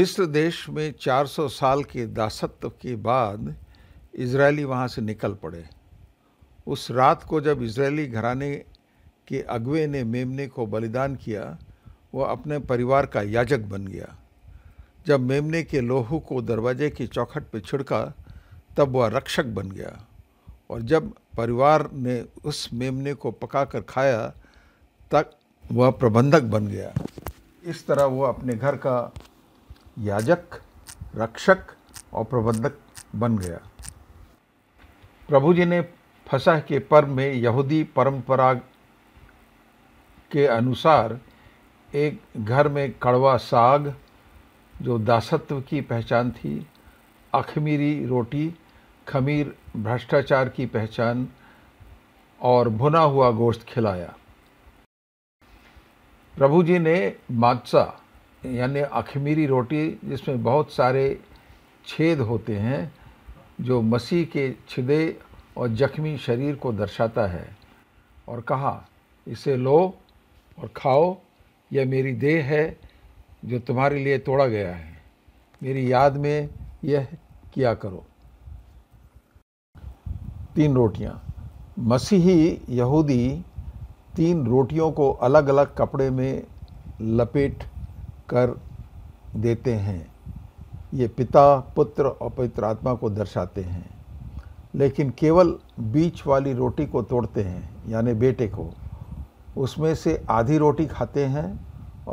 मिस्र देश में 400 साल के दासत्व के बाद इसराइली वहाँ से निकल पड़े उस रात को जब इसराइली घराने के अगवे ने मेमने को बलिदान किया वह अपने परिवार का याजक बन गया जब मेमने के लोहू को दरवाजे की चौखट पर छिड़का तब वह रक्षक बन गया और जब परिवार ने उस मेमने को पकाकर खाया तक वह प्रबंधक बन गया इस तरह वह अपने घर का याजक रक्षक और प्रबंधक बन गया प्रभु जी ने फसह के पर्व में यहूदी परंपरा के अनुसार एक घर में कड़वा साग जो दासत्व की पहचान थी अखमीरी रोटी खमीर भ्रष्टाचार की पहचान और भुना हुआ गोश्त खिलाया प्रभु जी ने मादसा यानी अखमीरी रोटी जिसमें बहुत सारे छेद होते हैं जो मसीह के छिदे और जख्मी शरीर को दर्शाता है और कहा इसे लो और खाओ यह मेरी देह है जो तुम्हारे लिए तोड़ा गया है मेरी याद में यह किया करो तीन रोटियां मसीही यहूदी तीन रोटियों को अलग अलग कपड़े में लपेट कर देते हैं ये पिता पुत्र और पवित्र आत्मा को दर्शाते हैं लेकिन केवल बीच वाली रोटी को तोड़ते हैं यानी बेटे को उसमें से आधी रोटी खाते हैं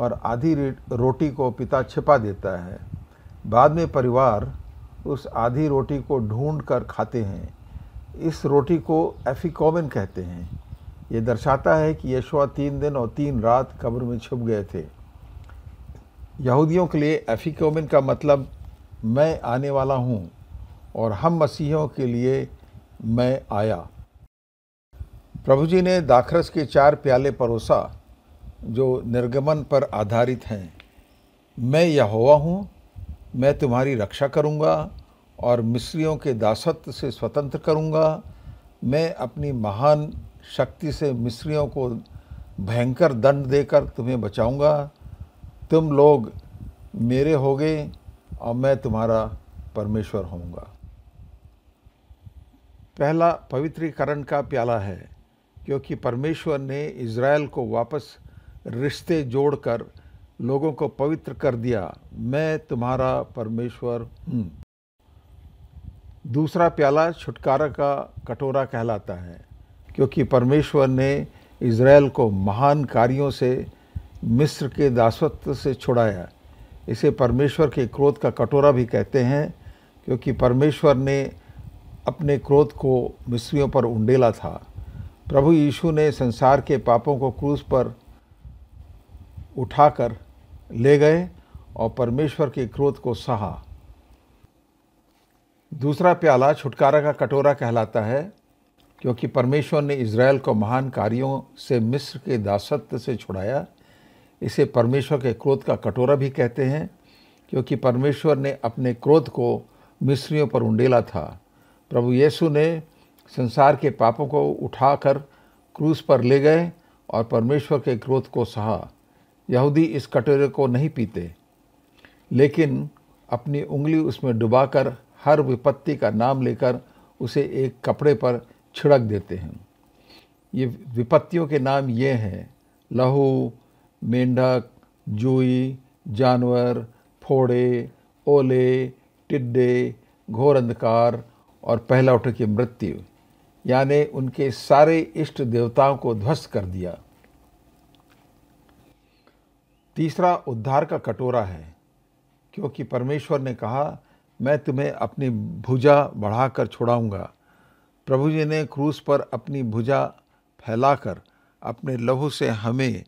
और आधी रोटी को पिता छिपा देता है बाद में परिवार उस आधी रोटी को ढूंढ कर खाते हैं इस रोटी को एफिकोमिन कहते हैं ये दर्शाता है कि यशवा तीन दिन और तीन रात कब्र में छुप गए थे यहूदियों के लिए एफिकोमिन का मतलब मैं आने वाला हूँ और हम मसीहों के लिए मैं आया प्रभु जी ने दाखरस के चार प्याले परोसा जो निर्गमन पर आधारित हैं मैं हुआ हूँ मैं तुम्हारी रक्षा करूँगा और मिस्रियों के दासत्व से स्वतंत्र करूँगा मैं अपनी महान शक्ति से मिस्रियों को भयंकर दंड देकर तुम्हें बचाऊँगा तुम लोग मेरे होगे और मैं तुम्हारा परमेश्वर होऊंगा पहला पवित्रीकरण का प्याला है क्योंकि परमेश्वर ने इज़राइल को वापस रिश्ते जोड़कर लोगों को पवित्र कर दिया मैं तुम्हारा परमेश्वर हूँ दूसरा प्याला छुटकारा का कटोरा कहलाता है क्योंकि परमेश्वर ने इज़राइल को महान कार्यों से मिस्र के दासत्व से छुड़ाया इसे परमेश्वर के क्रोध का कटोरा भी कहते हैं क्योंकि परमेश्वर ने अपने क्रोध को मिस्रियों पर उंडेला था प्रभु यीशु ने संसार के पापों को क्रूस पर उठाकर ले गए और परमेश्वर के क्रोध को सहा दूसरा प्याला छुटकारा का कटोरा कहलाता है क्योंकि परमेश्वर ने इसराइल को महान कार्यों से मिस्र के दासत्व से छुड़ाया इसे परमेश्वर के क्रोध का कटोरा भी कहते हैं क्योंकि परमेश्वर ने अपने क्रोध को मिस्रियों पर उंडेला था प्रभु येसु ने संसार के पापों को उठाकर क्रूस पर ले गए और परमेश्वर के क्रोध को सहा यहूदी इस कटोरे को नहीं पीते लेकिन अपनी उंगली उसमें डुबाकर हर विपत्ति का नाम लेकर उसे एक कपड़े पर छिड़क देते हैं ये विपत्तियों के नाम ये हैं लहू मेंढक जूई जानवर फोड़े ओले टिड्डे घोर अंधकार और पहला उठ की मृत्यु यानी उनके सारे इष्ट देवताओं को ध्वस्त कर दिया तीसरा उद्धार का कटोरा है क्योंकि परमेश्वर ने कहा मैं तुम्हें अपनी भुजा बढ़ाकर छुड़ाऊंगा प्रभु जी ने क्रूस पर अपनी भुजा फैलाकर अपने लहू से हमें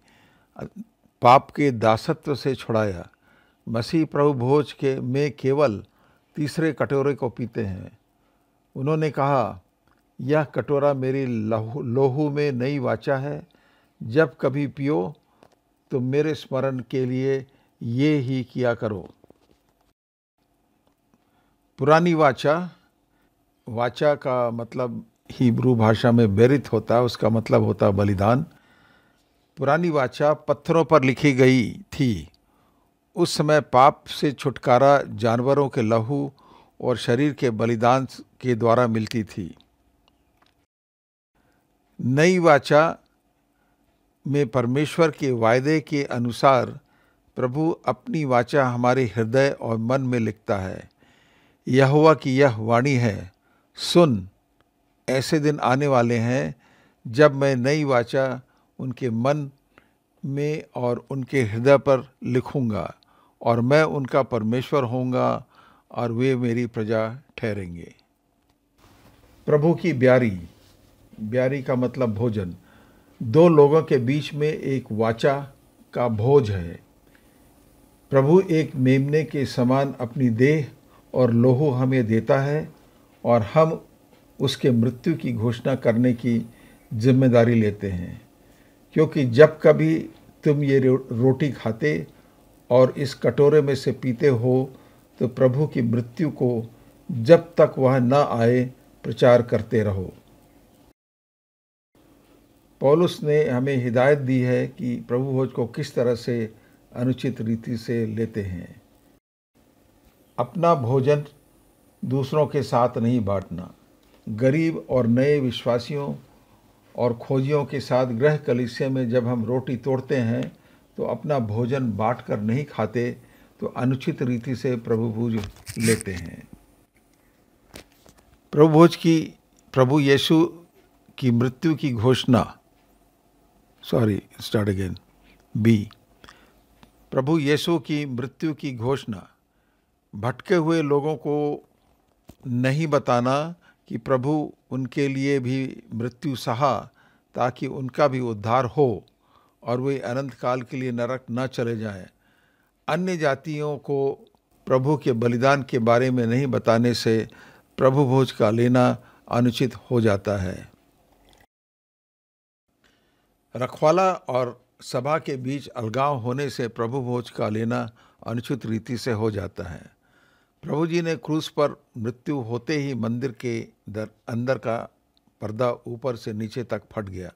पाप के दासत्व से छुड़ाया मसीह प्रभु भोज के में केवल तीसरे कटोरे को पीते हैं उन्होंने कहा यह कटोरा मेरी लोहू में नई वाचा है जब कभी पियो तो मेरे स्मरण के लिए ये ही किया करो पुरानी वाचा वाचा का मतलब हिब्रू भाषा में बेरित होता है उसका मतलब होता है बलिदान पुरानी वाचा पत्थरों पर लिखी गई थी उस समय पाप से छुटकारा जानवरों के लहू और शरीर के बलिदान के द्वारा मिलती थी नई वाचा में परमेश्वर के वायदे के अनुसार प्रभु अपनी वाचा हमारे हृदय और मन में लिखता है यह हुआ कि यह वाणी है सुन ऐसे दिन आने वाले हैं जब मैं नई वाचा उनके मन में और उनके हृदय पर लिखूँगा और मैं उनका परमेश्वर होऊंगा और वे मेरी प्रजा ठहरेंगे प्रभु की ब्यारी ब्यारी का मतलब भोजन दो लोगों के बीच में एक वाचा का भोज है प्रभु एक मेमने के समान अपनी देह और लोहू हमें देता है और हम उसके मृत्यु की घोषणा करने की जिम्मेदारी लेते हैं क्योंकि जब कभी तुम ये रोटी खाते और इस कटोरे में से पीते हो तो प्रभु की मृत्यु को जब तक वह न आए प्रचार करते रहो पौलुस ने हमें हिदायत दी है कि प्रभु भोज को किस तरह से अनुचित रीति से लेते हैं अपना भोजन दूसरों के साथ नहीं बांटना गरीब और नए विश्वासियों और खोजियों के साथ ग्रह कलिसे में जब हम रोटी तोड़ते हैं तो अपना भोजन बांट कर नहीं खाते तो अनुचित रीति से प्रभु भोज लेते हैं प्रभु भोज की प्रभु यीशु की मृत्यु की घोषणा सॉरी स्टार्ट अगेन बी प्रभु यीशु की मृत्यु की घोषणा भटके हुए लोगों को नहीं बताना कि प्रभु उनके लिए भी मृत्यु सहा ताकि उनका भी उद्धार हो और वे अनंत काल के लिए नरक न चले जाएं। अन्य जातियों को प्रभु के बलिदान के बारे में नहीं बताने से प्रभु भोज का लेना अनुचित हो जाता है रखवाला और सभा के बीच अलगाव होने से प्रभु भोज का लेना अनुचित रीति से हो जाता है प्रभु जी ने क्रूस पर मृत्यु होते ही मंदिर के दर अंदर का पर्दा ऊपर से नीचे तक फट गया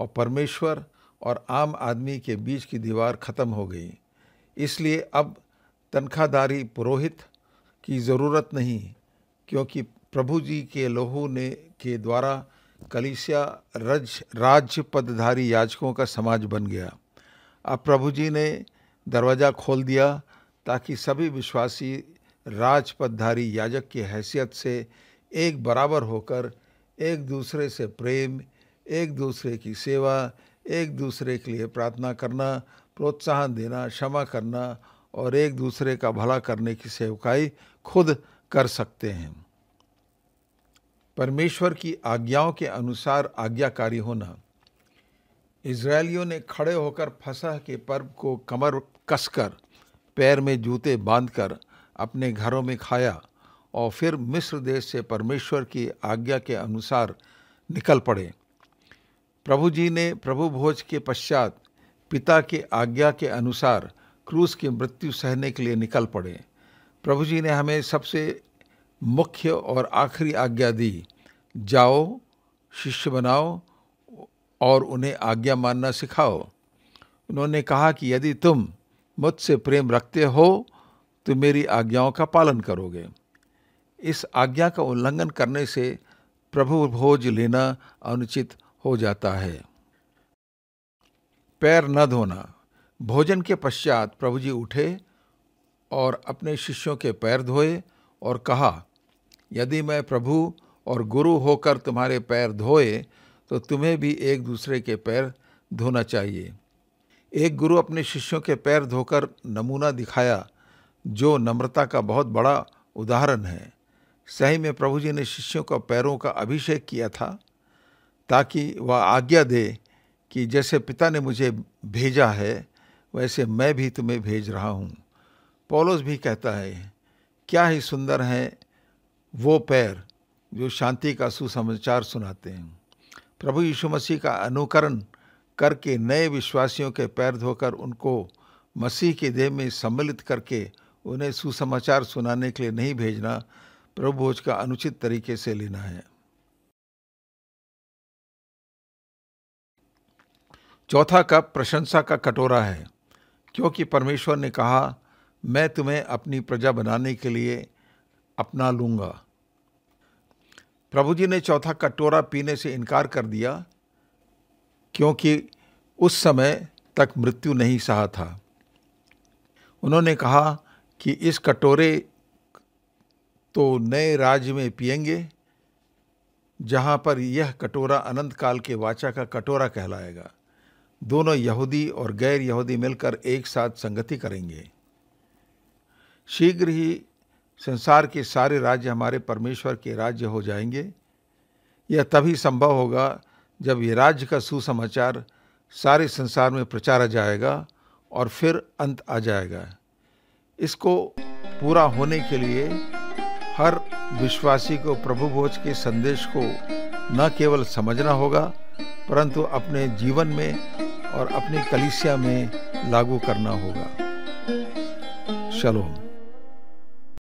और परमेश्वर और आम आदमी के बीच की दीवार खत्म हो गई इसलिए अब तनख्वाहदारी पुरोहित की ज़रूरत नहीं क्योंकि प्रभु जी के लोहू ने के द्वारा कलिसिया रज राज्य पदधारी याचकों का समाज बन गया अब प्रभु जी ने दरवाज़ा खोल दिया ताकि सभी विश्वासी राजपदधारी याजक की हैसियत से एक बराबर होकर एक दूसरे से प्रेम एक दूसरे की सेवा एक दूसरे के लिए प्रार्थना करना प्रोत्साहन देना क्षमा करना और एक दूसरे का भला करने की सेवकाई खुद कर सकते हैं परमेश्वर की आज्ञाओं के अनुसार आज्ञाकारी होना इसराइलियों ने खड़े होकर फसह के पर्व को कमर कसकर पैर में जूते बांधकर अपने घरों में खाया और फिर मिस्र देश से परमेश्वर की आज्ञा के अनुसार निकल पड़े प्रभु जी ने प्रभु भोज के पश्चात पिता के आज्ञा के अनुसार क्रूस की मृत्यु सहने के लिए निकल पड़े प्रभु जी ने हमें सबसे मुख्य और आखिरी आज्ञा दी जाओ शिष्य बनाओ और उन्हें आज्ञा मानना सिखाओ उन्होंने कहा कि यदि तुम मुझसे प्रेम रखते हो तो मेरी आज्ञाओं का पालन करोगे इस आज्ञा का उल्लंघन करने से प्रभु भोज लेना अनुचित हो जाता है पैर न धोना भोजन के पश्चात प्रभु जी उठे और अपने शिष्यों के पैर धोए और कहा यदि मैं प्रभु और गुरु होकर तुम्हारे पैर धोए तो तुम्हें भी एक दूसरे के पैर धोना चाहिए एक गुरु अपने शिष्यों के पैर धोकर नमूना दिखाया जो नम्रता का बहुत बड़ा उदाहरण है सही में प्रभु जी ने शिष्यों का पैरों का अभिषेक किया था ताकि वह आज्ञा दे कि जैसे पिता ने मुझे भेजा है वैसे मैं भी तुम्हें भेज रहा हूँ पॉलोस भी कहता है क्या ही सुंदर हैं वो पैर जो शांति का सुसमाचार सुनाते हैं प्रभु यीशु मसीह का अनुकरण करके नए विश्वासियों के पैर धोकर उनको मसीह के देह में सम्मिलित करके उन्हें सुसमाचार सुनाने के लिए नहीं भेजना प्रभुभोज का अनुचित तरीके से लेना है चौथा कप प्रशंसा का कटोरा है क्योंकि परमेश्वर ने कहा मैं तुम्हें अपनी प्रजा बनाने के लिए अपना लूंगा प्रभु जी ने चौथा कटोरा पीने से इनकार कर दिया क्योंकि उस समय तक मृत्यु नहीं सहा था उन्होंने कहा कि इस कटोरे तो नए राज्य में पिएंगे जहाँ पर यह कटोरा अनंत काल के वाचा का कटोरा कहलाएगा दोनों यहूदी और गैर यहूदी मिलकर एक साथ संगति करेंगे शीघ्र ही संसार के सारे राज्य हमारे परमेश्वर के राज्य हो जाएंगे यह तभी संभव होगा जब ये राज्य का सुसमाचार सारे संसार में प्रचारा जाएगा और फिर अंत आ जाएगा इसको पूरा होने के लिए हर विश्वासी को प्रभु भोज के संदेश को न केवल समझना होगा परंतु अपने जीवन में और अपनी कलिसिया में लागू करना होगा शलोम